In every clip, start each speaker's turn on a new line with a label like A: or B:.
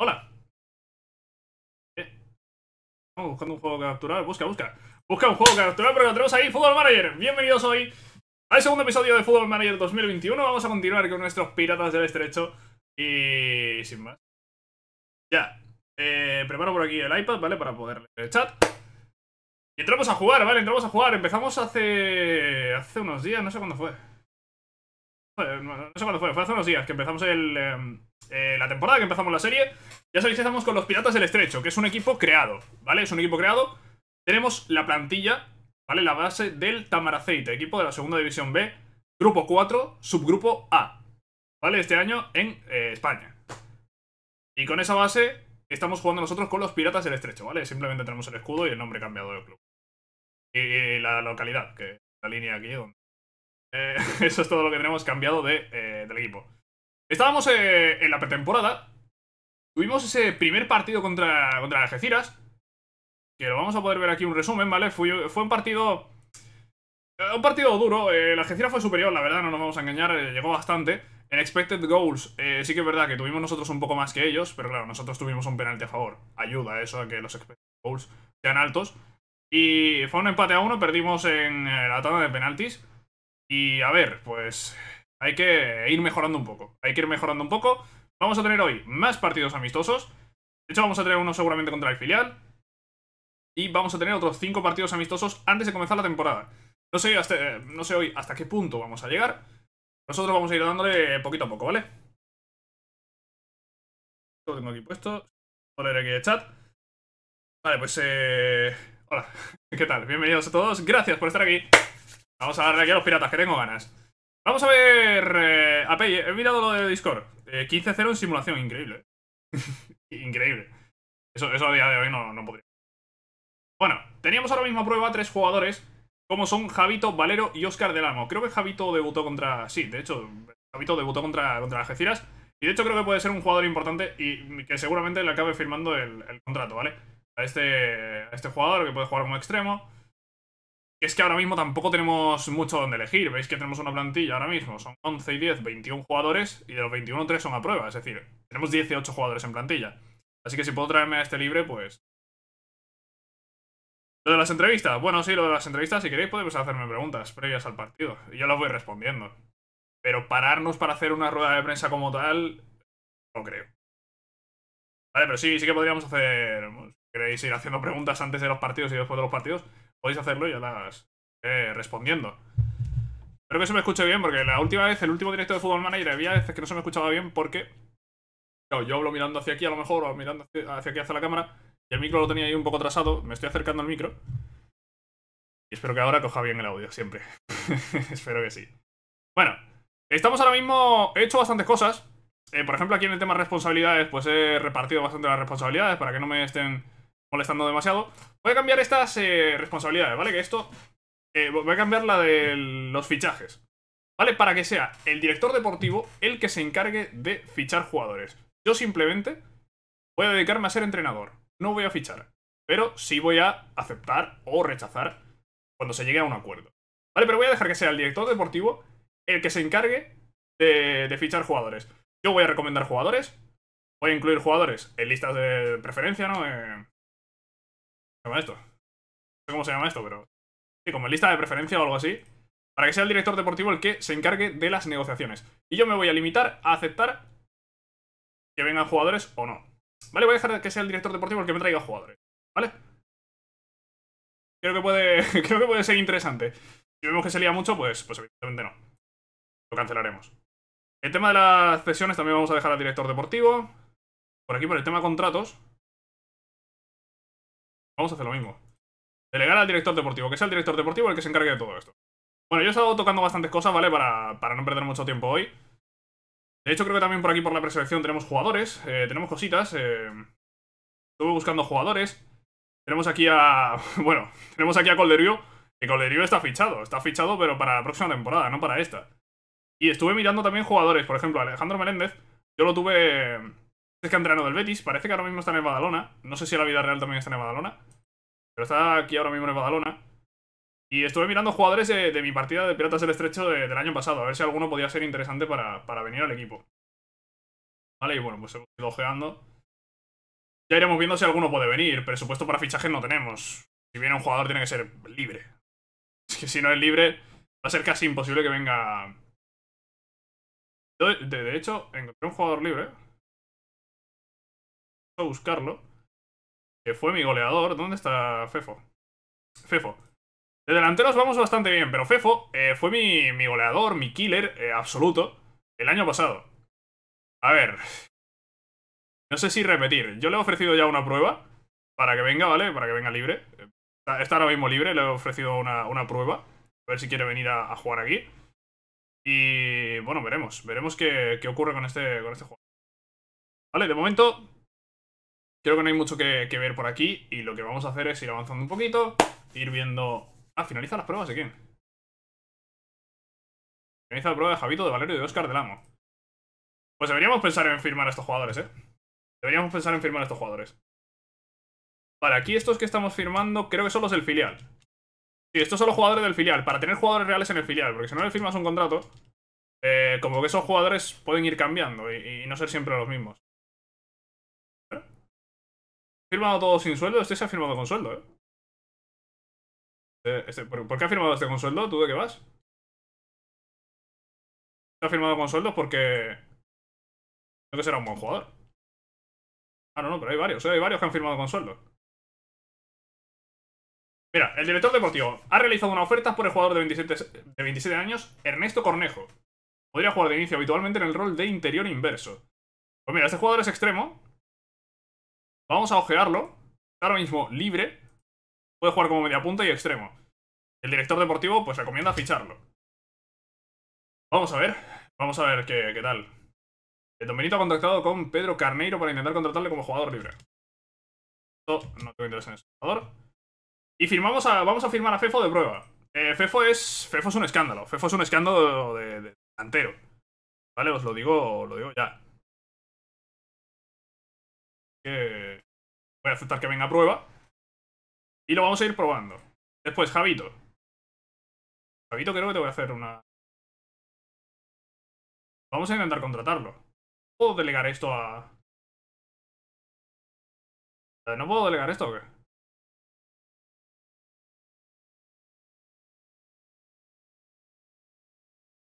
A: Hola.
B: Eh. buscando un juego capturar. Busca, busca. Busca un juego capturar porque lo tenemos ahí. Football Manager. Bienvenidos hoy al segundo episodio de Football Manager 2021. Vamos a continuar con nuestros piratas del estrecho. Y sin más. Ya. Eh, preparo por aquí el iPad, ¿vale? Para poder leer el chat. Y entramos a jugar, ¿vale? Entramos a jugar. Empezamos hace. hace unos días, no sé cuándo fue. No sé cuándo fue, fue hace unos días que empezamos el. Em, eh, la temporada que empezamos la serie, ya sabéis que estamos con los Piratas del Estrecho, que es un equipo creado, ¿vale? Es un equipo creado. Tenemos la plantilla, ¿vale? La base del Tamaraceite, equipo de la segunda división B, grupo 4, subgrupo A, ¿vale? Este año en eh, España. Y con esa base estamos jugando nosotros con los Piratas del Estrecho, ¿vale? Simplemente tenemos el escudo y el nombre cambiado del club. Y, la localidad, que la línea aquí donde... Eh, eso es todo lo que tenemos cambiado de, del equipo. Estábamos eh, en la pretemporada. Tuvimos ese primer partido contra, contra Algeciras. Que lo vamos a poder ver aquí un resumen, ¿vale? Fue, fue un partido... Eh, un partido duro. Eh, la Algeciras fue superior, la verdad, no nos vamos a engañar. llegó bastante. En expected goals, sí que es verdad que tuvimos nosotros un poco más que ellos. Pero claro, nosotros tuvimos un penalti a favor. Ayuda eso a que los expected goals sean altos. Y fue un empate a uno, perdimos en la tanda de penaltis. Y a ver, pues hay que ir mejorando un poco. Hay que ir mejorando un poco. Vamos a tener hoy más partidos amistosos. De hecho, vamos a tener uno seguramente contra el filial. Y vamos a tener otros cinco partidos amistosos antes de comenzar la temporada. No sé, eh, no sé hoy hasta qué punto vamos a llegar. Nosotros vamos a ir dándole poquito a poco, ¿vale? Lo tengo aquí puesto. poner aquí el chat. Vale, pues eh, Hola, ¿qué tal? Bienvenidos a todos. Gracias por estar aquí. Vamos a darle aquí a los piratas, que tengo ganas. Vamos a ver... Eh, Apey, he mirado lo de Discord. 15-0 eh, en simulación, increíble. increíble. Eso, a día de hoy no, no podría. Bueno, teníamos ahora mismo a prueba tres jugadores, como son Javito, Valero y Oscar del Amo. Creo que Javito debutó contra... Sí, de hecho, Javito debutó contra, contra Algeciras. Y de hecho creo que puede ser un jugador importante y que seguramente le acabe firmando el, contrato, ¿vale? A este, a este jugador que puede jugar como extremo es que ahora mismo tampoco tenemos mucho donde elegir. Veis que tenemos una plantilla ahora mismo. Son 11 y 10, 21 jugadores. Y de los 21, 3 son a prueba. Es decir, tenemos 18 jugadores en plantilla. Así que si puedo traerme a este libre, pues... Lo de las entrevistas. Bueno, sí, lo de las entrevistas. Si queréis podéis hacerme preguntas previas al partido. Y yo las voy respondiendo. Pero pararnos para hacer una rueda de prensa como tal... No creo. Vale, pero sí, sí que podríamos hacer... queréis ir haciendo preguntas antes de los partidos y después de los partidos podéis hacerlo y ya las eh, respondiendo. Espero que se me escuche bien, porque la última vez, el último directo de Football Manager, había veces que no se me escuchaba bien porque. yo hablo mirando hacia aquí a lo mejor, o mirando hacia aquí hacia la cámara, y el micro lo tenía ahí un poco atrasado, me estoy acercando al micro. Y espero que ahora coja bien el audio, siempre. espero que sí. Bueno, estamos ahora mismo. He hecho bastantes cosas. Eh, por ejemplo, aquí en el tema responsabilidades, pues he repartido bastante las responsabilidades para que no me estén molestando demasiado. Voy a cambiar estas eh, responsabilidades, ¿vale? Que esto... Eh, voy a cambiar la de los fichajes, ¿vale? Para que sea el director deportivo el que se encargue de fichar jugadores. Yo simplemente voy a dedicarme a ser entrenador. No voy a fichar, pero sí voy a aceptar o rechazar cuando se llegue a un acuerdo. Vale, pero voy a dejar que sea el director deportivo el que se encargue de, fichar jugadores. Yo voy a recomendar jugadores, voy a incluir jugadores en listas de preferencia, ¿no? Eh, se llama esto? No sé cómo se llama esto, pero... Sí, como lista de preferencia o algo así. Para que sea el director deportivo el que se encargue de las negociaciones. Y yo me voy a limitar a aceptar que vengan jugadores o no. ¿Vale? Voy a dejar que sea el director deportivo el que me traiga jugadores. ¿Vale? Creo que puede, creo que puede ser interesante. Si vemos que se lía mucho, pues, pues evidentemente no. Lo cancelaremos. El tema de las cesiones también vamos a dejar al director
A: deportivo. Por aquí, por el tema de contratos, Vamos
B: a hacer lo mismo. Delegar al director deportivo, que sea el director deportivo el que se encargue de todo esto. Bueno, yo he estado tocando bastantes cosas, ¿vale? Para, no perder mucho tiempo hoy. De hecho, creo que también por aquí, por la preselección, tenemos jugadores, eh, tenemos cositas. Eh. estuve buscando jugadores. Tenemos aquí a... Bueno, tenemos aquí a Colderio, que Colderio está fichado. Está fichado, pero para la próxima temporada, no para esta. Y estuve mirando también jugadores. Por ejemplo, Alejandro Meléndez. Yo lo tuve es que del Betis, parece que ahora mismo está en el Badalona. No sé si la vida real también está en el Badalona. Pero está aquí ahora mismo en el Badalona. Y estuve mirando jugadores de, mi partida de Piratas del Estrecho del año pasado, a ver si alguno podía ser interesante para, para venir al equipo. Vale, y bueno, pues hemos ido ojeando. Ya iremos viendo si alguno puede venir. Presupuesto para fichaje no tenemos. Si viene un jugador tiene que ser libre. Es que si no es libre, va a ser casi imposible que venga... De, de hecho, encontré un jugador libre
A: a buscarlo. Que fue mi goleador. ¿Dónde
B: está Fefo? Fefo. De delanteros vamos bastante bien, pero Fefo eh, fue mi, goleador, mi killer eh, absoluto el año pasado. A ver. No sé si repetir. Yo le he ofrecido ya una prueba para que venga, ¿vale? Para que venga libre. Está, ahora mismo libre, le he ofrecido una, prueba. A ver si quiere venir a, a, jugar aquí. Y bueno, veremos. Veremos qué, qué ocurre con este, con este juego. Vale, de momento Creo que no hay mucho que, ver por aquí y lo que vamos a hacer es ir avanzando un poquito, ir viendo... Ah, finaliza las pruebas de quién.
A: Finaliza la prueba de Javito, de Valerio y de Oscar del Amo. Pues deberíamos pensar en firmar
B: a estos jugadores, ¿eh? Deberíamos pensar en firmar a estos jugadores. Vale, aquí estos que estamos firmando creo que son los del filial. Sí, estos son los jugadores del filial, para tener jugadores reales en el filial, porque si no le firmas un contrato, eh, como que esos jugadores pueden ir cambiando y no ser siempre los mismos firmado todo sin sueldo, este se ha firmado con sueldo,
A: ¿eh? eh este, ¿por, qué ha firmado este con sueldo? ¿Tú de qué vas? ha firmado con sueldo porque... Creo que será un buen jugador. Ah, no, no, pero hay varios. ¿eh? Hay varios que han firmado con sueldo.
B: Mira, el director deportivo ha realizado una oferta por el jugador de 27, de 27 años, Ernesto Cornejo. Podría jugar de inicio habitualmente en el rol de interior inverso. Pues mira, este jugador es extremo, Vamos a ojearlo. Está ahora mismo libre. Puede jugar como media punta y extremo. El director deportivo pues recomienda ficharlo. Vamos a ver. Vamos a ver qué, tal. El dominito ha contactado con Pedro Carneiro para intentar contratarle como jugador libre. no tengo interés en ese jugador. Y firmamos vamos a firmar a Fefo de prueba. Eh, Fefo, es, Fefo es un escándalo. Fefo es un escándalo de delantero. Vale, os lo digo, lo digo ya
A: voy a aceptar que venga a prueba. Y lo vamos a ir probando. Después, Javito. Javito creo que te voy a hacer una... Vamos a intentar contratarlo. ¿Puedo delegar esto a...? Eh, ¿No puedo delegar esto o qué?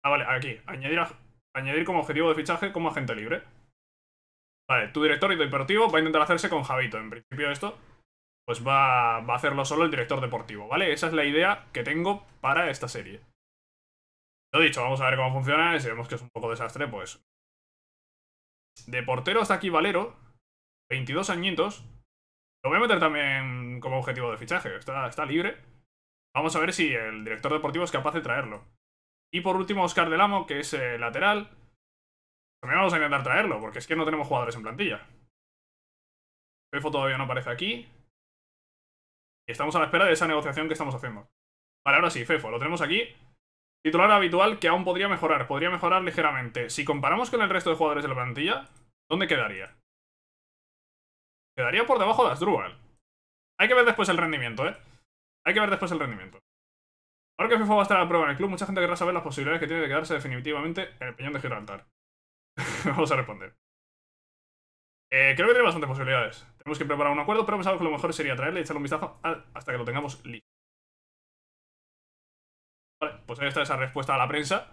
B: Ah, vale, aquí. Añadir, Añadir como objetivo de fichaje como agente libre. Vale, tu director deportivo va a intentar hacerse con Javito. En principio esto, pues va, a hacerlo solo el director deportivo, ¿vale? Esa es la idea que tengo para esta serie. Lo dicho, vamos a ver cómo funciona si vemos que es un poco desastre, pues... De portero hasta aquí Valero, 22 añitos. Lo voy a meter también como objetivo de fichaje, está, está libre. Vamos a ver si el director deportivo es capaz de traerlo. Y por último, Oscar Del Amo, que es eh, lateral. También vamos a intentar traerlo, porque es que no tenemos jugadores en plantilla. Fefo todavía no aparece aquí. Y estamos a la espera de esa negociación que estamos haciendo. Vale, ahora sí, Fefo, lo tenemos aquí. Titular habitual que aún podría mejorar, podría mejorar ligeramente. Si comparamos con el resto de jugadores de la plantilla, ¿dónde quedaría? Quedaría por debajo de Asdrúbal. Hay que ver después el rendimiento, ¿eh? Hay que ver después el rendimiento. Ahora que Fefo va a estar a prueba en el club, mucha gente querrá saber las posibilidades que tiene de quedarse definitivamente en el Peñón de Gibraltar. Vamos a responder. Eh, creo que tiene bastantes posibilidades. Tenemos que preparar un acuerdo, pero pensaba que lo mejor sería traerle y echarle un vistazo hasta que lo tengamos listo.
A: Vale, pues ahí está esa respuesta a la
B: prensa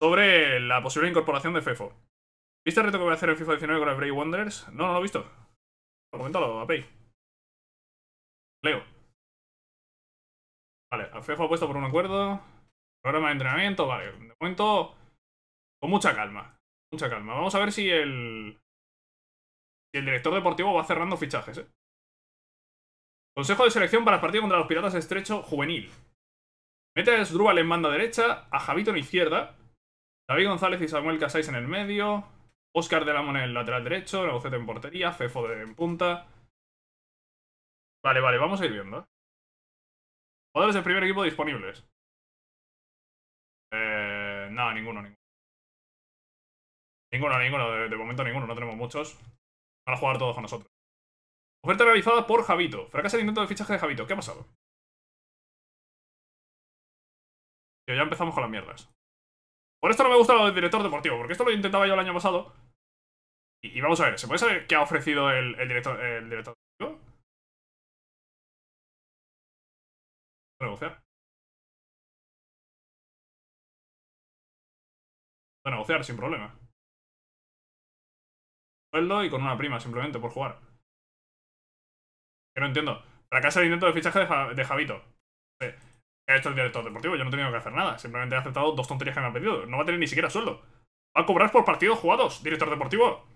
B: sobre la posible incorporación de FEFO. ¿Viste el reto que voy a hacer en FIFA 19 con el Bray Wonders? No, no lo he visto. Coméntalo, Apey.
A: Leo. Vale, FEFO ha puesto por un acuerdo. Programa de entrenamiento, vale. De momento, con mucha calma mucha calma. Vamos a ver si el, si el director deportivo va cerrando fichajes. ¿eh?
B: Consejo de selección para el partido contra los Piratas Estrecho Juvenil. Mete a Sdrubal en banda derecha, a Javito en izquierda, David González y Samuel Casais en el medio, Oscar de la en el lateral derecho, Negocete en portería, Fefo en punta. Vale, vale,
A: vamos a ir viendo. ¿Juegos Jugadores del primer equipo disponibles.
B: Eh, no, ninguno, ninguno. Ninguno, ninguno, de, momento ninguno, no tenemos muchos. Van a jugar todos con nosotros. Oferta realizada por Javito. Fracasa el intento
A: de fichaje de Javito. ¿Qué ha pasado? ya empezamos con las
B: mierdas. Por esto no me gusta lo del director deportivo, porque esto lo intentaba yo el año pasado. Y, vamos a ver, ¿se puede saber qué ha ofrecido el, director, el director deportivo?
A: Negociar. A negociar sin problema
B: y con una prima, simplemente, por jugar. Que no entiendo. Fracasa el intento de fichaje de, Javito. ha hecho el director deportivo? Yo no he tenido que hacer nada. Simplemente he aceptado dos tonterías que me han pedido. No va a tener ni siquiera sueldo. Va a cobrar por partidos jugados, director deportivo.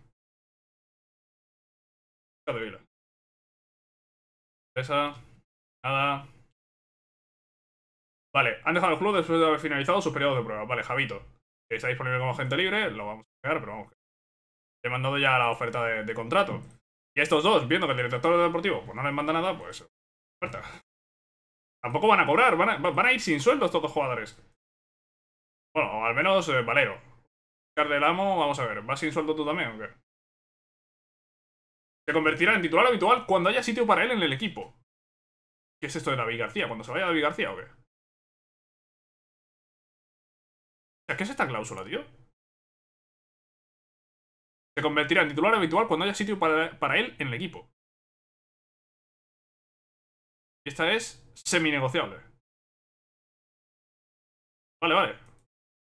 B: Esa. Nada. Vale, han dejado el club después de haber finalizado su periodo de prueba. Vale, Javito. Está disponible como agente libre, lo vamos a pegar, pero vamos le he mandado ya la oferta de, contrato. Y estos dos, viendo que el director deportivo pues no les manda nada, pues oferta. Tampoco van a cobrar, van a, ir sin sueldos estos dos jugadores. Bueno, o al menos eh, Valero. Cardelamo vamos a ver, ¿vas sin sueldo tú también o qué?
A: Se convertirá en titular habitual cuando haya sitio para él en el equipo. ¿Qué es esto de David García? ¿Cuando se vaya David García o qué? ¿qué es esta cláusula, tío? Se convertirá en titular habitual cuando haya sitio para, él en el equipo. Y Esta es semi-negociable. Vale, vale.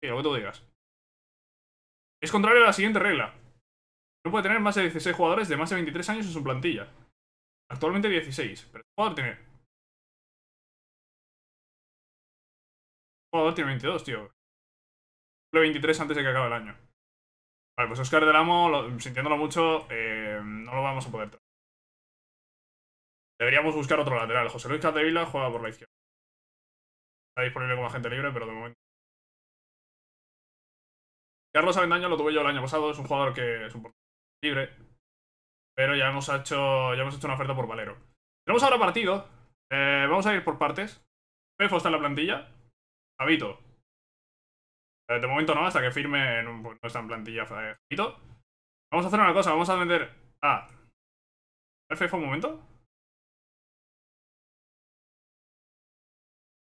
B: Sí, lo que tú digas. Es contrario a la siguiente regla. No puede tener más de 16 jugadores de más de 23 años en su plantilla. Actualmente 16, pero el este jugador
A: tiene... El este jugador tiene 22, tío. Le 23 antes de que acabe el año. Vale, pues Oscar del Amo, sintiéndolo mucho, eh, no lo vamos a poder traer. Deberíamos buscar otro lateral. José Luis Capdevila juega por la izquierda. Está disponible como agente libre, pero de momento. Carlos Avendaño lo tuve yo el año pasado, es un jugador que es un
B: libre. Pero ya hemos hecho, ya hecho una oferta por Valero. Tenemos ahora partido. Eh, vamos a ir por partes. Pefo está en la plantilla. habito eh, de momento no, hasta que firme en nuestra plantilla eh, Vamos a
A: hacer una cosa, vamos a vender a... Fefo un momento?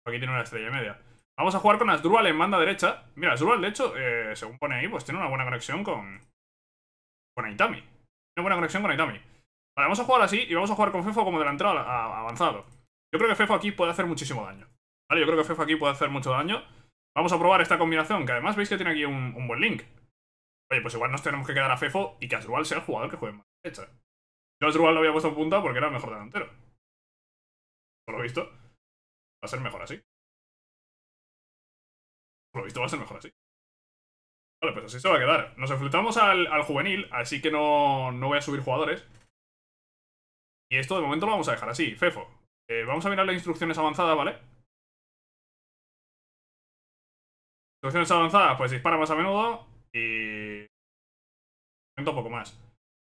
A: Aquí tiene una estrella y media. Vamos a jugar con asdrual en banda
B: derecha. Mira, Asdrúbal, de hecho, eh, según pone ahí, pues tiene una buena conexión con... Con Aitami. Una buena conexión con Aitami. Vale, vamos a jugar así y vamos a jugar con Fefo como delantero avanzado. Yo creo que Fefo aquí puede hacer muchísimo daño. Vale, yo creo que Fefo aquí puede hacer mucho daño. Vamos a probar esta combinación, que además veis que tiene aquí un, buen link. Oye, pues igual nos tenemos que quedar a Fefo y que Asrual sea el jugador que juegue más derecha. ¿eh? Yo a lo había puesto en punta porque era el mejor delantero.
A: Por lo visto, va a ser mejor así.
B: Por lo visto va a ser mejor así. Vale, pues así se va a quedar. Nos enfrentamos al, juvenil, así que no, voy a subir jugadores. Y esto de momento lo vamos a dejar así, Fefo.
A: Eh, vamos a mirar las instrucciones avanzadas, ¿vale? Soluciones avanzadas, pues dispara más a menudo y... Un poco más.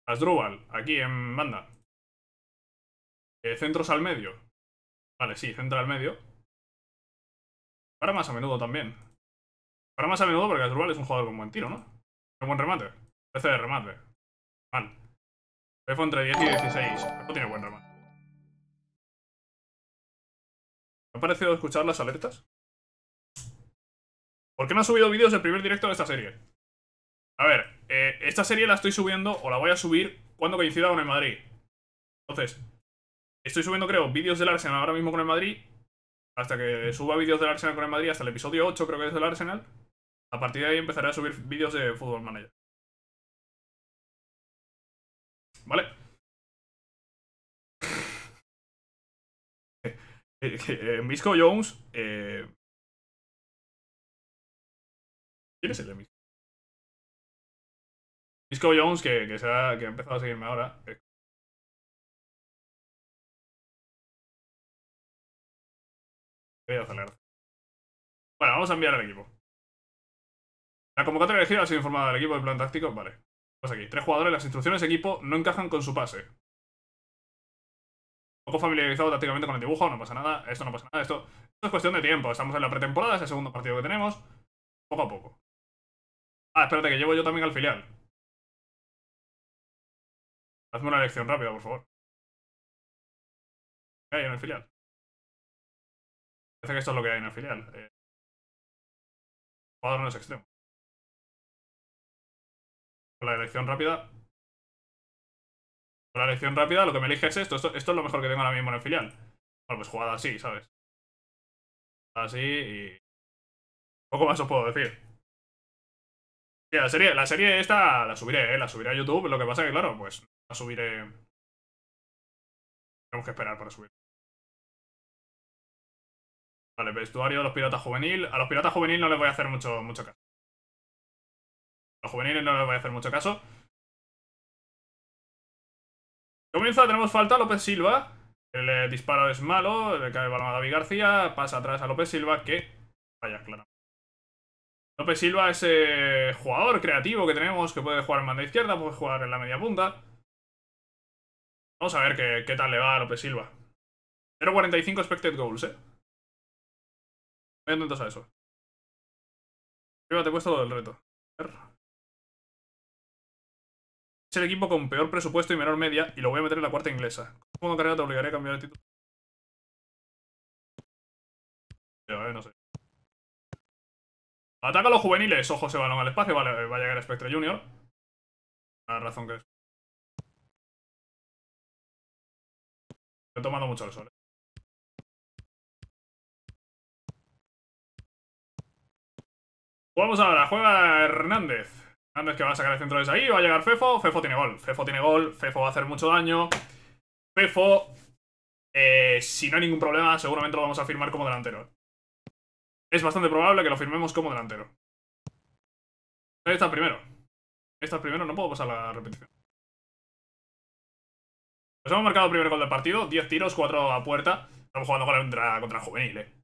A: Asdrubal, aquí en banda. Eh, centros al medio. Vale, sí, centra al medio. Para más a menudo también.
B: Para más a menudo porque Asdrubal es un jugador con buen tiro, ¿no? un buen remate. Parece de remate. Mal. Pefo entre 10 y 16. Pefo tiene buen remate.
A: Me ha parecido escuchar las alertas.
B: ¿Por qué no ha subido vídeos del primer directo de esta serie? A ver, eh, esta serie la estoy subiendo o la voy a subir cuando coincida con el Madrid. Entonces, estoy subiendo, creo, vídeos del Arsenal ahora mismo con el Madrid. Hasta que suba vídeos del Arsenal con el Madrid, hasta el episodio 8 creo que es del Arsenal. A partir de ahí empezaré a subir vídeos de Fútbol Manager.
A: ¿Vale? Misco eh, eh, Jones eh, ¿Quién es el de Misco? Misco Jones, que, ha, que ha empezado a seguirme ahora. Eh. Voy a Bueno, vamos a enviar al equipo. La convocatoria elegida ha sido informada del equipo del plan táctico. Vale. Pues aquí. Tres jugadores, las
B: instrucciones de equipo no encajan con su pase. Poco familiarizado tácticamente con el dibujo, no pasa nada. Esto no pasa nada. esto es cuestión de tiempo. Estamos en la pretemporada, es el segundo partido que tenemos. Poco a poco. Ah, espérate, que llevo yo también al filial.
A: Hazme una elección rápida, por favor. ¿Qué hay en el filial? Parece que esto es lo que hay en el filial. El eh. jugador no es extremo. Con la elección rápida. Con la elección rápida lo que me elige es esto. Esto, es lo mejor que tengo ahora mismo en el filial. Bueno, pues jugada así, ¿sabes? Así y... Poco más os puedo decir la serie, la serie esta la subiré, eh, La subiré a YouTube. Lo que pasa que, claro, pues la subiré... Tenemos que esperar para subir. Vale, vestuario de los piratas juvenil. A los piratas juvenil no les voy a hacer mucho, mucho caso. A los juveniles no les voy a hacer mucho caso.
B: Comienza, tenemos falta a López Silva. El eh, disparo es malo, le cae el balón a David García, pasa atrás a López Silva que... Vaya, claro. López Silva es eh, jugador creativo que tenemos, que puede jugar en izquierda, puede jugar en la media punta. Vamos a ver qué, tal le va a López Silva.
A: 0.45 expected goals, eh. atentos a eso. Prima, te he puesto lo del reto. Es el equipo con peor presupuesto y menor media, y lo voy a meter en la cuarta inglesa. Como carrera te obligaré a cambiar de título. Yo, eh, no sé. Ataca a los juveniles. Ojo se balón al espacio. Vale, va a llegar Spectre Junior. La razón que es. Estoy tomando mucho el sol. Eh.
B: Vamos ahora. Juega Hernández. Hernández que va a sacar el centro desde ahí. Va a llegar Fefo. Fefo tiene gol. Fefo tiene gol. Fefo va a hacer mucho daño. Fefo, eh, si no hay ningún problema, seguramente lo vamos a firmar como delantero es bastante probable que lo firmemos como delantero. Esta primero. Esta primero, no puedo pasar la repetición. Nos
A: pues hemos marcado el primer gol del partido, 10 tiros, 4 a puerta. Estamos jugando contra, contra juvenil, eh.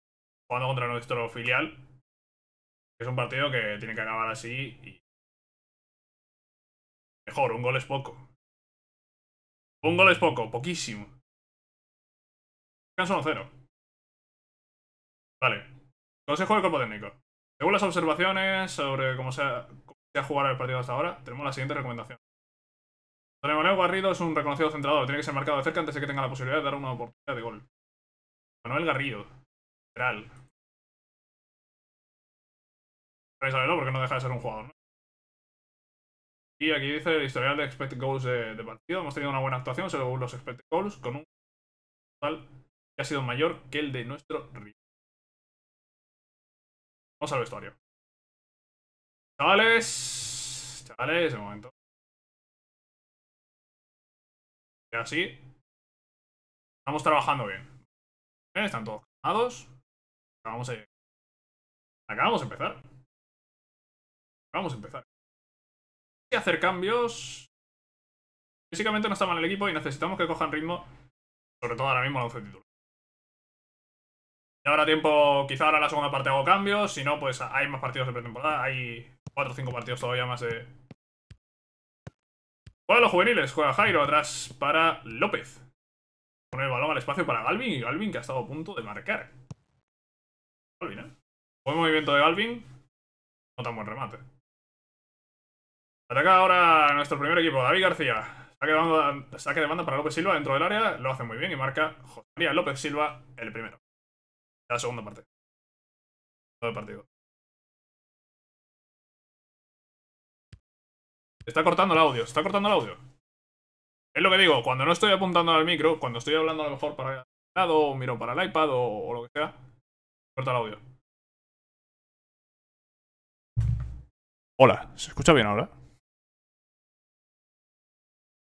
A: Jugando contra nuestro filial. Es un partido que tiene que acabar así y... Mejor, un gol es poco. Un gol es poco, poquísimo.
B: Canso 1-0. Vale, Consejo del cuerpo técnico. Según las observaciones sobre cómo se ha, jugado el partido hasta ahora, tenemos la siguiente recomendación. Don Manuel Garrido es un reconocido centrador. Tiene que ser marcado de cerca antes de que tenga la posibilidad de dar una oportunidad de gol.
A: Manuel Garrido. Literal.
B: Para saberlo porque no deja de ser un jugador, ¿no? Y aquí dice el historial de expect goals de, partido. Hemos tenido una buena actuación según los expect goals, con un total
A: que ha sido mayor que el de nuestro río al vestuario. Chavales. Chavales, de momento. Y así. Estamos trabajando bien. Están todos calmados. Acabamos de... Acabamos de empezar. Vamos a empezar. Hay hacer cambios.
B: Físicamente no está mal el equipo y necesitamos que cojan ritmo. Sobre todo ahora mismo el 11 títulos ya habrá tiempo, quizá ahora la segunda parte hago cambios, si no, pues hay más partidos de pretemporada, hay 4 o 5 partidos todavía más de... Juega los juveniles, juega Jairo atrás para López. Pone el balón al espacio para Galvin y Galvin que ha estado a punto de marcar. Galvin, ¿eh? Buen movimiento de Galvin. No tan buen remate. Ataca ahora nuestro primer equipo, David García. Saque de, banda, para López Silva dentro del área, lo hace muy bien y marca José María López Silva el primero. La segunda parte. Todo el partido.
A: Está cortando el audio, está cortando el audio. Es lo que digo, cuando no estoy apuntando al micro, cuando estoy hablando a lo mejor para el lado, o miro para el iPad o, lo que sea, corta el audio. Hola, ¿se escucha bien ahora?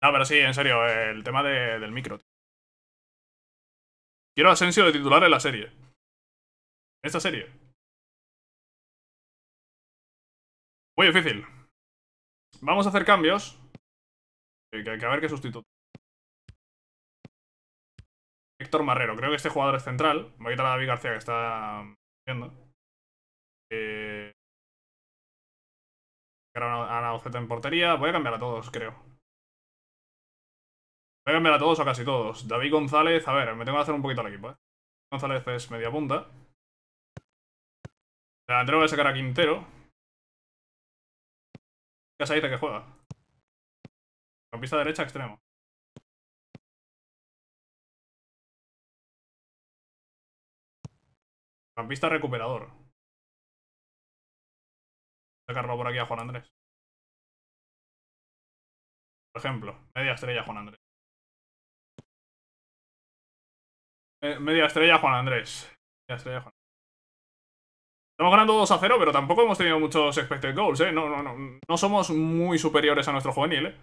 A: No, pero sí, en serio, el tema del micro. Quiero ascenso Asensio de titular en la serie. Esta serie. Muy difícil. Vamos a hacer cambios. Que, que, que a ver qué sustituto. Héctor Marrero. Creo que este jugador es central. voy a quitar a David García que está mm, viendo. Eh... Ana Oceta en portería. Voy a cambiar a todos, creo. Voy a cambiar a todos o casi todos. David González. A ver, me tengo que hacer un poquito al equipo, eh. González es media punta. Delantero voy a sacar a Quintero. Casa dice que juega. Campista derecha, extremo. Campista recuperador. Sacarlo por aquí a Juan Andrés. Por ejemplo, media estrella Juan Andrés. Eh,
B: media estrella Juan Andrés. Media estrella Juan Andrés. Estamos ganando 2 a 0, pero tampoco hemos tenido muchos expected goals, ¿eh? No, no, no, no somos muy superiores a nuestro juvenil, ¿eh?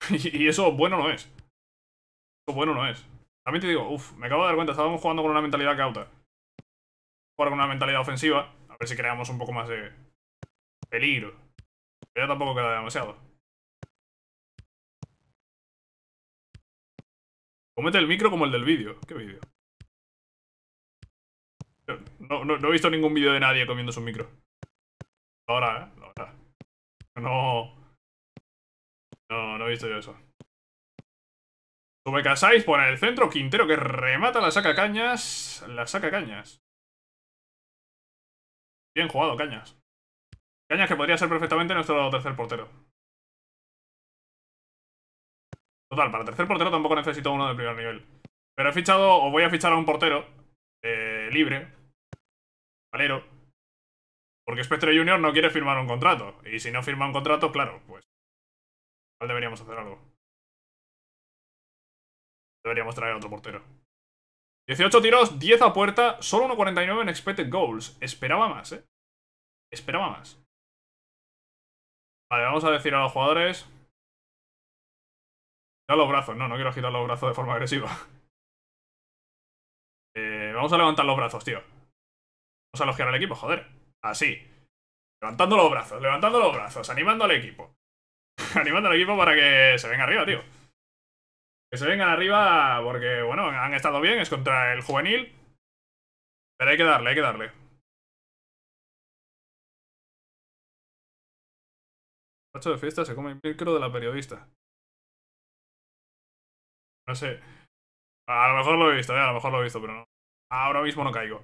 B: y, eso bueno no es. Eso bueno no es. También te digo, uff, me acabo de dar cuenta, estábamos jugando con una mentalidad cauta. Jugar con una mentalidad ofensiva, a ver si creamos un poco más de peligro. Pero ya tampoco queda demasiado.
A: Comete el micro como el del vídeo. ¿Qué vídeo? No, he visto ningún vídeo de nadie comiendo su micro. Ahora, ¿eh? Ahora. No. No, no he visto yo eso. Sube Casáis, Por el centro, Quintero que remata, la saca cañas. La saca cañas. Bien jugado, cañas. Cañas que podría ser perfectamente nuestro tercer portero. Total, para tercer portero tampoco necesito uno de primer nivel. Pero he fichado, o voy a fichar a un
B: portero. Eh, libre, Valero, porque Spectre Junior no quiere firmar un contrato. Y si no firma un contrato, claro, pues deberíamos hacer algo.
A: Deberíamos traer a otro portero. 18 tiros, 10 a puerta, solo 1.49 en expected goals. Esperaba más, ¿eh? Esperaba más. Vale, vamos a decir a los jugadores... ya los brazos. No, no quiero agitar los brazos de forma agresiva
B: vamos a levantar los brazos, tío. Vamos a elogiar al equipo, joder. Así. Levantando los brazos, levantando los brazos, animando al equipo. animando al equipo para que se venga arriba, tío. Que se vengan arriba porque, bueno, han estado bien, es contra el
A: juvenil. Pero hay que darle, hay que darle. Pacho de fiesta se come el micro de la periodista. No sé. A lo mejor lo he visto, eh, a lo mejor lo he visto, pero no. Ahora mismo no caigo.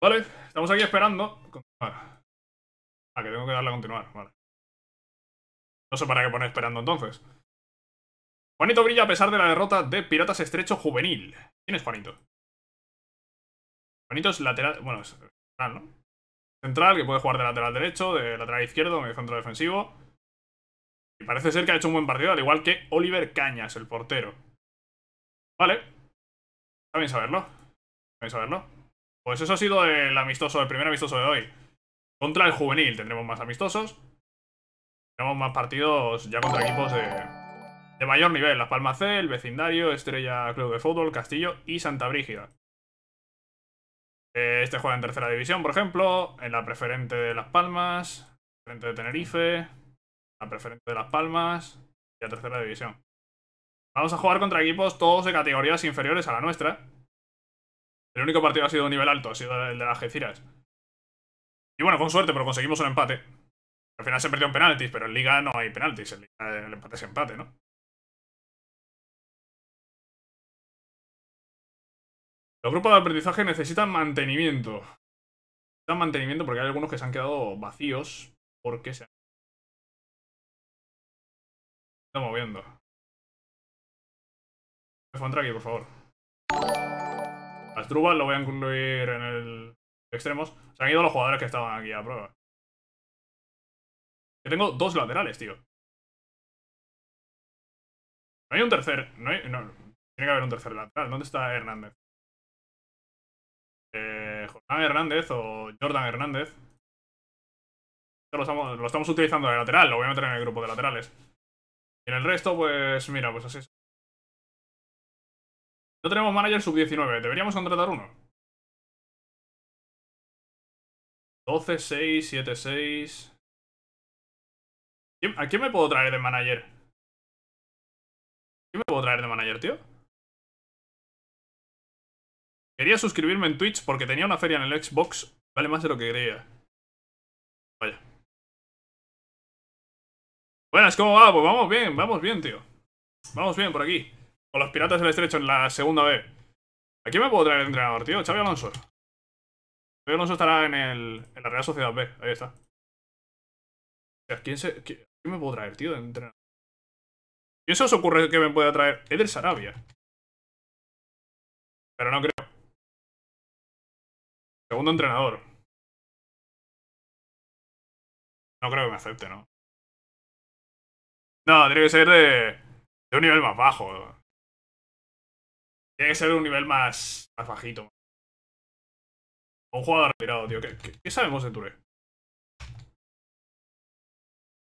A: Vale, estamos aquí esperando. Continuar. Ah, que tengo que darle a continuar, vale. No sé para qué poner esperando entonces. Juanito brilla a pesar de la derrota de Piratas Estrecho Juvenil. ¿Quién es Juanito? Juanito es lateral... Bueno, es central, ¿no?
B: Central, que puede jugar de lateral derecho, de lateral izquierdo, medio centro defensivo. Y parece ser que ha hecho un buen partido, al igual que Oliver Cañas, el portero. Vale, saberlo. saberlo. Pues eso ha sido el amistoso, el primer amistoso de hoy. Contra el juvenil tendremos más amistosos. Tenemos más partidos ya contra equipos de, mayor nivel. Las Palmas C, el vecindario, Estrella Club de Fútbol, Castillo y Santa Brígida. Eh, este juega en tercera división, por ejemplo, en la preferente de Las Palmas, frente de Tenerife, la preferente de Las Palmas y la tercera división. Vamos a jugar contra equipos todos de categorías inferiores a la nuestra. El único partido ha sido de nivel alto, ha sido el de las Geciras. Y bueno, con suerte, pero conseguimos un empate. Al final se perdió en penaltis, pero en Liga no hay penaltis. En Liga
A: el empate es empate, ¿no? Los grupos de aprendizaje necesitan mantenimiento. Necesitan mantenimiento porque hay algunos que se han quedado vacíos porque se han... Está moviendo aquí, por favor. Las trubas lo voy a incluir en el extremos. Se han ido los jugadores que estaban aquí a prueba. Yo tengo dos laterales, tío. No hay un tercer. No, tiene que haber un tercer lateral. ¿Dónde está Hernández? Eh, Jordán Hernández o Jordan Hernández. Lo estamos, lo estamos utilizando de lateral, lo voy a meter en el grupo de laterales. Y en el resto, pues mira, pues así es. No tenemos manager sub-19. Deberíamos contratar uno. 12, 6, 7, 6... ¿A quién me puedo traer de manager? ¿Quién me puedo traer de manager, tío? Quería suscribirme en Twitch porque tenía una feria en el Xbox. Vale más de lo que creía. Vaya. Buenas, ¿cómo va? Pues vamos
B: bien, vamos bien, tío. Vamos bien por aquí. Con los Piratas del Estrecho en la segunda B. ¿A quién me puedo traer el entrenador, tío? Xavi Alonso. Xavi Alonso estará en, el, en la
A: Real Sociedad B. Ahí está. ¿A ¿quién, se, quién, me puedo traer, tío, de entrenador? ¿Quién se os ocurre que me pueda traer? Eder Sarabia. Pero no creo. Segundo entrenador. No creo que me acepte, ¿no? No, tiene que ser de, de un nivel más bajo. Tiene que ser un nivel más, más bajito. Un jugador retirado, tío. ¿Qué, qué, sabemos de Touré?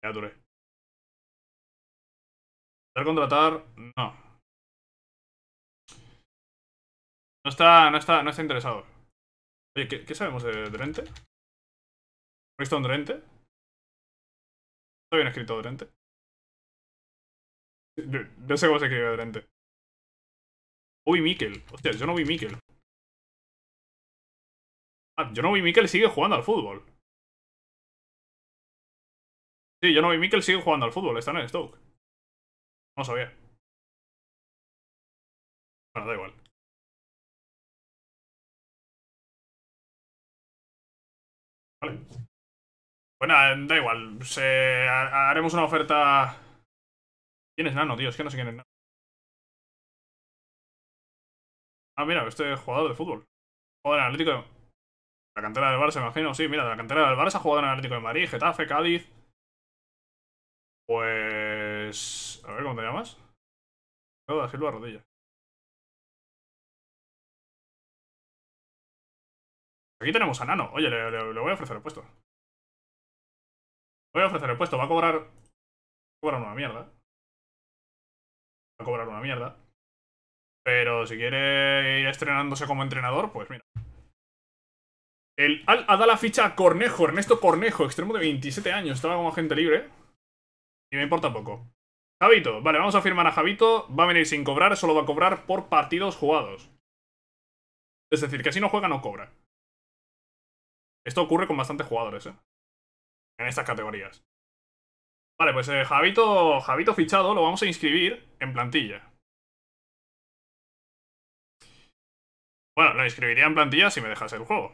A: Ya, Touré. ¿Poder contratar? No. No está, no está, no está interesado. Oye, ¿qué, sabemos de Drente? ¿Has un Drente? Está bien escrito Drente. Yo sé cómo se escribe Drente. Uy, Mikel. Hostia, yo no vi Mikel. Ah, yo no vi Mikel sigue jugando al fútbol. Sí, yo no vi Mikel sigue jugando al fútbol. Está en el Stoke. a ver. Bueno, da igual. Vale. Bueno, pues da igual. Haremos una oferta... ¿Quién es Nano, tío? Es que no sé quién es Nano.
B: Ah, mira, este es jugador de fútbol. Jugador en Atlético de... La cantera del Barça, imagino. Sí, mira, de la cantera del Barça ha jugado en Atlético de Madrid, Getafe, Cádiz. Pues...
A: A ver, ¿cómo te llamas? Puedo decirlo a rodilla. Aquí tenemos a Nano. Oye, le, voy a ofrecer el puesto. voy a ofrecer el puesto. Va a cobrar... Va a cobrar una mierda. Va a cobrar una mierda. Pero si quiere
B: ir estrenándose como entrenador, pues mira. El dado la ficha a Cornejo, Ernesto Cornejo, extremo de 27 años, estaba como agente libre. Y me importa poco. Javito, vale, vamos a firmar a Javito. Va a venir sin cobrar, solo va a cobrar por partidos jugados. Es decir, que si no juega, no cobra. Esto ocurre con bastantes
A: jugadores, ¿eh? En estas categorías. Vale, pues eh, Javito, Javito fichado lo vamos a inscribir en plantilla. Bueno, lo inscribiría en plantilla si me dejas el juego.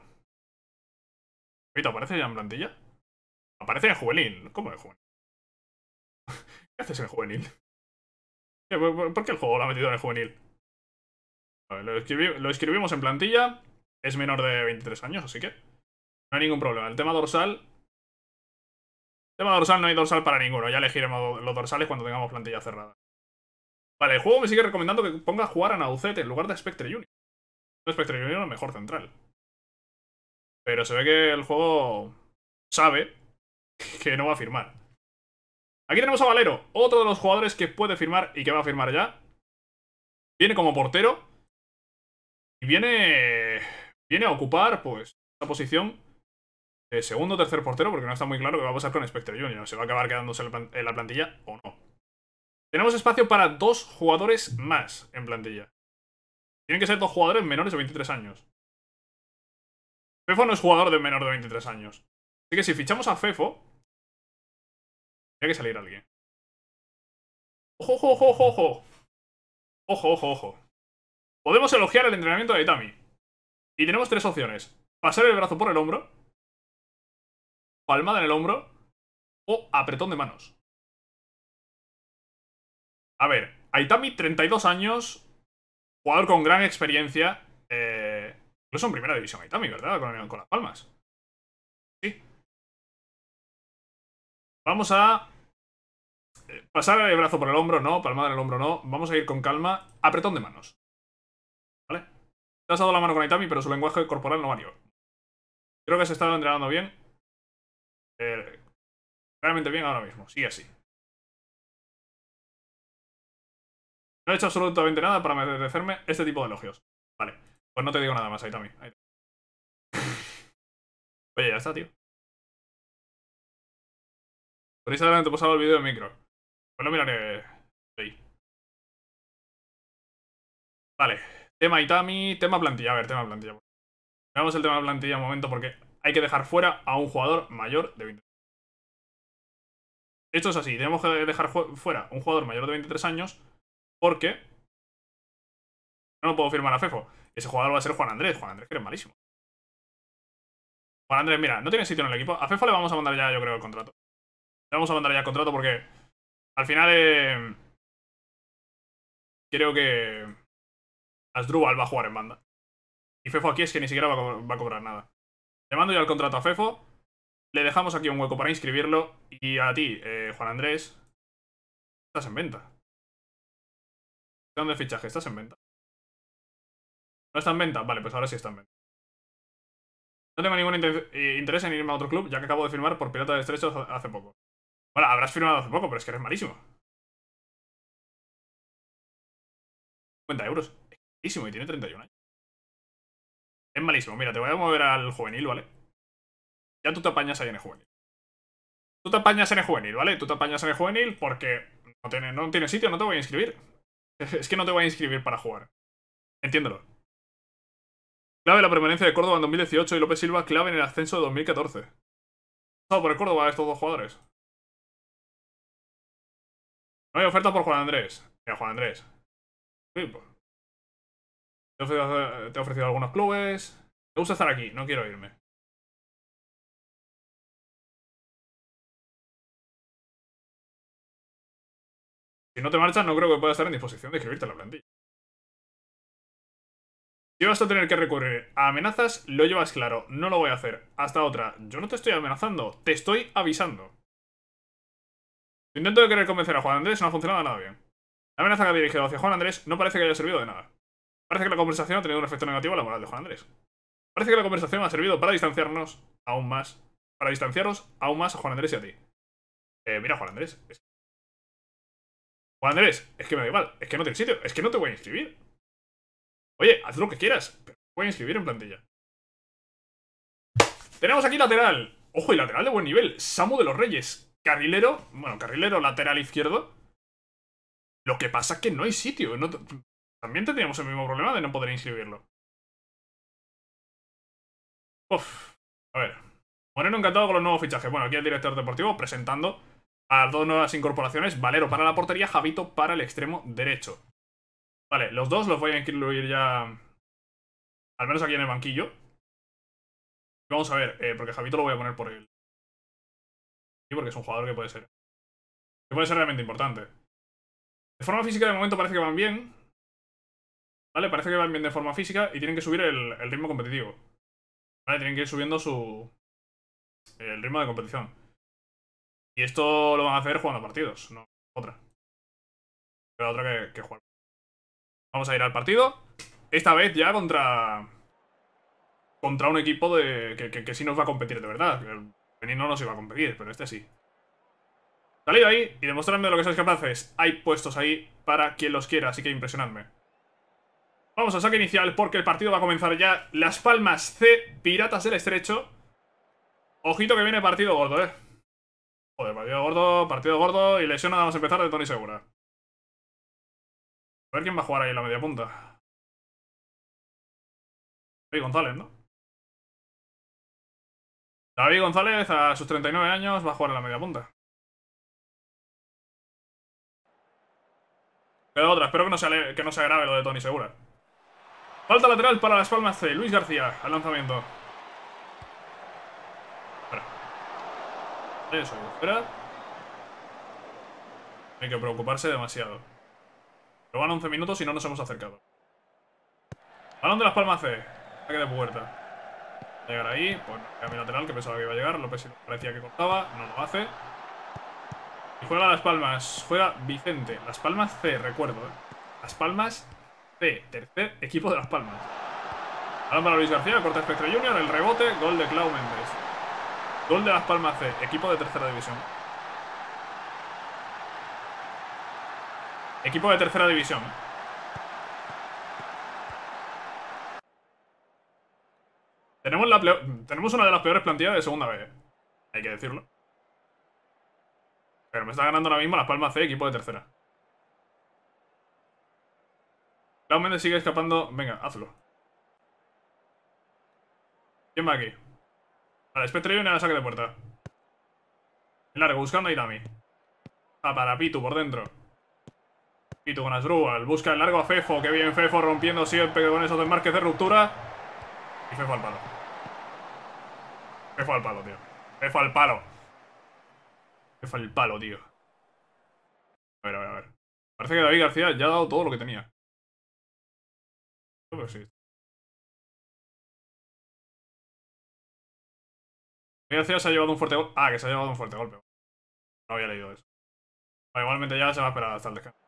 A: ¿Te aparece ya en plantilla? Aparece en juvenil. ¿Cómo en juvenil? ¿Qué haces en
B: juvenil? ¿Por qué el juego lo ha metido en juvenil? lo, escribimos en plantilla. Es menor de 23 años, así que... No hay ningún problema. El tema dorsal... El tema dorsal no hay dorsal para ninguno. Ya elegiremos los dorsales cuando tengamos plantilla cerrada. Vale, el juego me sigue recomendando que ponga a jugar a Naucet en lugar de Spectre Junior. Spectre Junior mejor central. Pero se ve que el juego sabe que no va a firmar. Aquí tenemos a Valero, otro de los jugadores que puede firmar y que va a firmar ya. Viene como portero. Y viene, viene a ocupar, pues, la posición de segundo o tercer portero, porque no está muy claro qué va a pasar con Spectre Junior. ¿Se va a acabar quedándose en la plantilla o no? Tenemos espacio para dos jugadores más en plantilla. Tienen que ser dos jugadores menores de 23 años. Fefo no es jugador de menor de 23 años.
A: Así que si fichamos a Fefo, tiene que salir alguien. ¡Ojo, ojo, ojo, ojo! Ojo, ojo, ojo. Podemos elogiar el entrenamiento de Itami. Y tenemos tres opciones. Pasar el brazo por el hombro. Palmada en el hombro. O apretón de manos.
B: A ver, Aitami, 32 años, jugador con gran experiencia. Eh, incluso en primera división Itami, ¿verdad? Con, las palmas.
A: Sí. Vamos a eh, pasar el
B: brazo por el hombro, no, palmar en el hombro, no. Vamos a ir con calma. Apretón de manos. ¿Vale? Te has dado la mano con Itami, pero su lenguaje corporal no varió. Creo que se está entrenando bien.
A: Eh, realmente bien ahora mismo. Sí, así. No he hecho absolutamente nada para merecerme este tipo de elogios. Vale, pues no te digo nada más, ahí Oye, ya está, tío. Podéis he pasado el vídeo de micro. Pues lo miraré ahí. Vale, tema Itami,
B: tema plantilla. A ver, tema plantilla. Veamos el tema plantilla un momento porque hay que dejar fuera a un jugador mayor de 23 Esto es así, tenemos que dejar fuera
A: un jugador mayor de 23 años porque no lo puedo firmar a Fefo.
B: Ese jugador va a ser Juan Andrés. Juan Andrés, que eres malísimo. Juan Andrés, mira, no tiene sitio en el equipo. A Fefo le vamos a mandar ya, yo creo, el contrato. Le vamos a mandar ya el contrato porque al final
A: eh, creo que Asdrubal va a jugar en
B: banda. Y Fefo aquí es que ni siquiera va a, va a cobrar nada. Le mando ya el contrato a Fefo. Le dejamos aquí un hueco para inscribirlo. Y a ti, eh, Juan Andrés,
A: estás en venta de fichaje, ¿estás en venta?
B: ¿No está en venta? Vale, pues ahora sí está en venta. No tengo ningún eh, interés en irme a otro club, ya que acabo de firmar por Pirata de Estrecho hace poco. Bueno, habrás firmado hace poco, pero es que eres malísimo.
A: 50 euros. Es malísimo y tiene 31 años. Es malísimo. Mira, te voy a mover al juvenil, ¿vale? Ya tú te
B: apañas ahí en el juvenil. Tú te apañas en el juvenil, ¿vale? Tú te apañas en el juvenil porque no tiene, no tiene sitio, no te voy a inscribir. Es que no te voy a inscribir para jugar. Entiéndelo. Clave la permanencia de Córdoba en 2018 y López Silva clave en el ascenso de 2014.
A: Pasado por el Córdoba estos dos jugadores. No hay oferta por Juan Andrés. Mira, Juan Andrés. Pues. Te he ofrecido, te he ofrecido algunos clubes. Me gusta estar aquí, no quiero irme.
B: Si no te marchas, no creo que pueda estar en disposición de escribirte la plantilla. Si vas a tener que recurrir a amenazas, lo llevas claro, no lo voy a hacer. Hasta otra, yo no te estoy amenazando, te estoy avisando. intento de querer convencer a Juan Andrés no ha funcionado nada bien. La amenaza que ha dirigido hacia Juan Andrés no parece que haya servido de nada. Parece que la conversación ha tenido un efecto negativo a la moral de Juan Andrés. Parece que la conversación ha servido para distanciarnos aún más. Para distanciaros aún más a Juan Andrés y a ti. Eh, mira, Juan Andrés,
A: Juan Andrés, es que me da igual, es que no tengo sitio, es que no te voy a inscribir. Oye, haz lo que
B: quieras, pero te voy a inscribir en plantilla. Tenemos aquí lateral. Ojo, y lateral de buen nivel. Samu de los Reyes. Carrilero, bueno, carrilero lateral izquierdo. Lo que pasa es que no hay sitio. También tendríamos el mismo problema de no poder inscribirlo.
A: Uf, a ver. Moreno encantado
B: con los nuevos fichajes. Bueno, aquí el director deportivo presentando dos nuevas incorporaciones, Valero para la portería, Javito para el extremo derecho. Vale, los dos los voy a incluir ya, al menos aquí en el banquillo. Vamos a ver, eh, porque Javito lo voy a poner por
A: él. y porque es un jugador que puede ser. Que puede ser realmente importante. De
B: forma física de momento parece que van bien. Vale, parece que van bien de forma física y tienen que subir el, el ritmo competitivo. Vale, tienen que ir subiendo su... El ritmo de competición. Y esto lo van a hacer jugando partidos, no otra. Pero otra que, jugar. Vamos a ir al partido. Esta vez ya contra... Contra un equipo de que, sí nos va a competir de verdad. Venir no nos iba a competir, pero este sí. Salido ahí y demostrando lo que sois capaces. Hay puestos ahí para quien los quiera, así que impresionadme. Vamos a saque inicial porque el partido va a comenzar ya. Las Palmas C, Piratas del Estrecho. Ojito que viene partido gordo, eh. Partido gordo, partido gordo y lesión Vamos a empezar de Tony Segura.
A: A ver quién va a jugar ahí en la media punta. David González, ¿no? David González,
B: a sus 39 años, va a jugar en la media punta. Queda otra, espero que no, se que no lo de Tony Segura. Falta lateral para las palmas C. Luis García, al lanzamiento. Eso, hay que preocuparse demasiado. Pero van 11 minutos y no nos hemos acercado. Balón de las Palmas C. Ataque de puerta. A llegar ahí, por el lateral que pensaba que iba a llegar. López parecía que cortaba, no lo hace. Y juega Las Palmas. Juega Vicente. Las Palmas C, recuerdo. ¿eh? Las Palmas C. Tercer equipo de Las Palmas. Balón para Luis García, corta espectro Junior, el rebote, gol de Clau Mendes Gol de Las Palmas C, equipo de tercera división. Equipo de tercera división. Tenemos, la tenemos una de las peores plantillas de segunda vez. Hay que decirlo. Pero me está ganando ahora mismo Las Palmas C, equipo de tercera. Lau Méndez sigue escapando. Venga, hazlo. ¿Quién va aquí? Vale, y y a saque de puerta. El largo, buscando a Itami. A ah, para Pitu por dentro. Pitu con Asdrúbal. Busca el largo a Fefo. Qué bien Fefo rompiendo siempre con esos desmarques de ruptura. Y Fefo al palo. Fefo al palo, tío. Fefo al palo. Fefo al palo, tío. A ver, a ver, a
A: ver. Parece que David García ya ha dado todo lo que tenía. Creo que sí. García se ha
B: llevado un fuerte golpe. Ah, que se ha llevado un fuerte golpe. No había leído eso. igualmente ya se va a esperar hasta el descanso.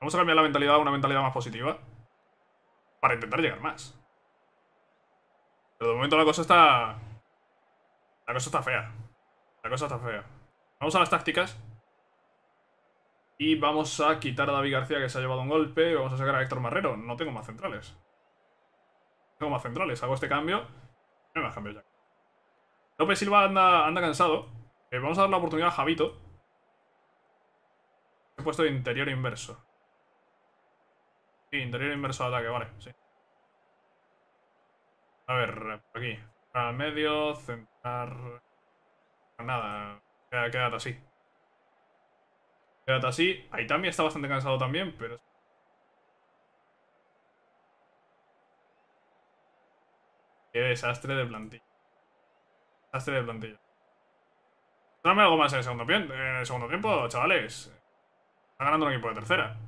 B: Vamos a cambiar la mentalidad a una mentalidad más positiva. Para intentar llegar más. Pero de momento la cosa está... La cosa está fea. La cosa está fea. Vamos a las tácticas. Y vamos a quitar a David García que se ha llevado un golpe. Y vamos a sacar a Héctor Marrero. No tengo más centrales. No tengo más centrales. Hago este cambio. No hay más cambiado ya. López Silva anda, cansado. Eh, vamos a dar la oportunidad a Javito. He puesto interior inverso. Sí, interior inverso de ataque, vale, A ver, por aquí. Al medio, centrar... Nada, quédate así. Quédate así. Ahí también está bastante cansado también, pero Qué desastre de plantilla. Desastre de plantilla. No algo más en el segundo, tiempo, en segundo tiempo, chavales. Está ganando un equipo de tercera.